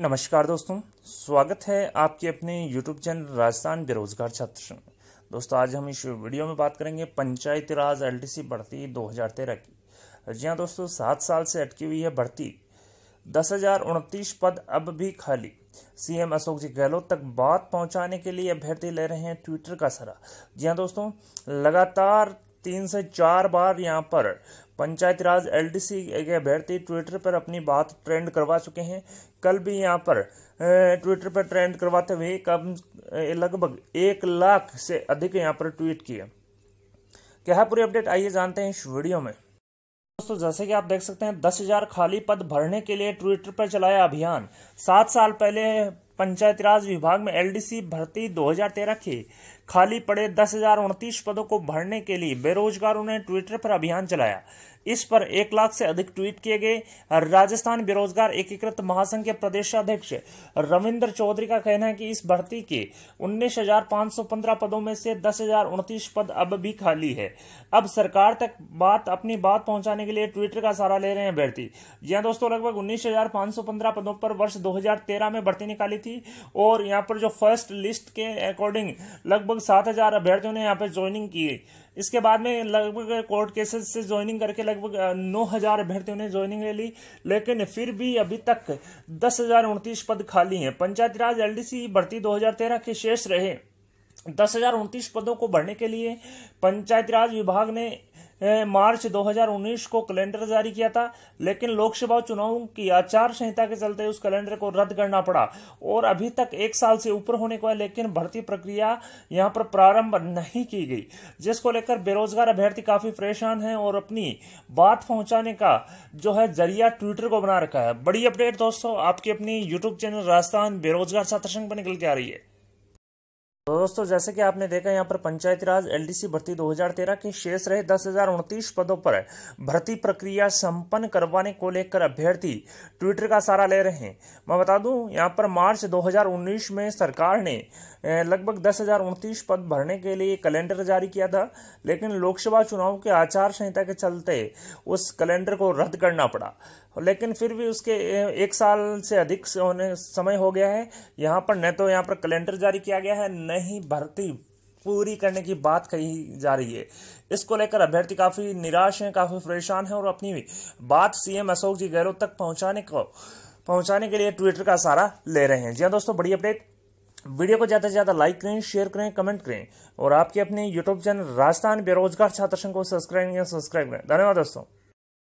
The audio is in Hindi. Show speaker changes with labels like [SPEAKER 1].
[SPEAKER 1] नमस्कार दोस्तों स्वागत है आपके अपने YouTube चैनल राजस्थान बेरोजगार छात्र दोस्तों आज हम इस वीडियो में बात करेंगे पंचायती राज एलटीसी भर्ती 2013 की जी हाँ दोस्तों सात साल से अटकी हुई है भर्ती दस हजार उनतीस पद अब भी खाली सीएम अशोक जी गहलोत तक बात पहुंचाने के लिए अभ्यर्थी ले रहे हैं ट्विटर का सरा जी हाँ दोस्तों लगातार तीन से चार बार यहाँ पर पंचायत राज एलडीसी के अभ्यर्थी ट्विटर पर अपनी बात ट्रेंड करवा चुके हैं कल भी यहाँ पर ट्विटर पर ट्रेंड करवाते हुए कम लगभग एक लाख से अधिक यहाँ पर ट्वीट किए क्या है पूरी अपडेट आइए जानते हैं इस वीडियो में दोस्तों जैसे कि आप देख सकते हैं दस हजार खाली पद भरने के लिए ट्विटर पर चलाया अभियान सात साल पहले पंचायती राज विभाग में एलडीसी भर्ती 2013 के खाली पड़े दस पदों को भरने के लिए बेरोजगारों ने ट्विटर पर अभियान चलाया इस पर एक लाख से अधिक ट्वीट किए गए राजस्थान बेरोजगार एकीकृत महासंघ के प्रदेश अध्यक्ष रविंद्र चौधरी का कहना है कि इस भर्ती के 19,515 पदों में से दस पद अब भी खाली है अब सरकार तक बात अपनी बात पहुंचाने के लिए ट्विटर का सहारा ले रहे हैं अभ्यर्थी यहां दोस्तों लगभग 19,515 पदों पर वर्ष 2013 में भर्ती निकाली थी और यहाँ पर जो फर्स्ट लिस्ट के अकॉर्डिंग लगभग सात हजार अभ्यर्थियों ने यहाँ पर ज्वाइनिंग की इसके बाद में लगभग कोर्ट केसेस से ज्वाइनिंग करके लगभग नौ हजार अभ्यर्थियों ने ज्वाइनिंग ले ली लेकिन फिर भी अभी तक दस हजार उनतीस पद खाली हैं पंचायती राज एलडीसी भर्ती 2013 के शेष रहे दस हजार उनतीस पदों को भरने के लिए पंचायती राज विभाग ने मार्च 2019 को कैलेंडर जारी किया था लेकिन लोकसभा चुनाव की आचार संहिता के चलते उस कैलेंडर को रद्द करना पड़ा और अभी तक एक साल से ऊपर होने को है लेकिन भर्ती प्रक्रिया यहाँ पर प्रारंभ नहीं की गई जिसको लेकर बेरोजगार अभ्यर्थी काफी परेशान है और अपनी बात पहुंचाने का जो है जरिया ट्विटर को बना रखा है बड़ी अपडेट दोस्तों आपकी अपनी यूट्यूब चैनल राजस्थान बेरोजगार छात्र संघ पर निकल के आ रही है तो दोस्तों जैसे कि आपने देखा यहाँ पर पंचायती राज एलडीसी भर्ती 2013 के शेष रहे दस हजार उनतीस पदों पर भर्ती प्रक्रिया संपन्न करवाने को लेकर अभ्यर्थी ट्विटर का सहारा ले रहे हैं मैं बता दूं यहाँ पर मार्च 2019 में सरकार ने लगभग दस हजार उनतीस पद भरने के लिए कैलेंडर जारी किया था लेकिन लोकसभा चुनाव के आचार संहिता के चलते उस कैलेंडर को रद्द करना पड़ा लेकिन फिर भी उसके एक साल से अधिक होने समय हो गया है यहाँ पर न तो यहाँ पर कैलेंडर जारी किया गया है न नहीं ही भर्ती पूरी करने की बात कही जा रही है इसको लेकर अभ्यर्थी काफी निराश हैं काफी परेशान हैं और अपनी बात सीएम अशोक जी गहलोत तक पहुंचाने को पहुंचाने के लिए ट्विटर का सहारा ले रहे हैं जी हाँ दोस्तों बड़ी अपडेट वीडियो को ज़्यादा से ज़्यादा लाइक करें शेयर करें कमेंट करें और आपके अपने यूट्यूब चैनल राजस्थान बेरोजगार छात्र संघ को सब्सक्राइब करें सब्सक्राइब करें धन्यवाद दोस्तों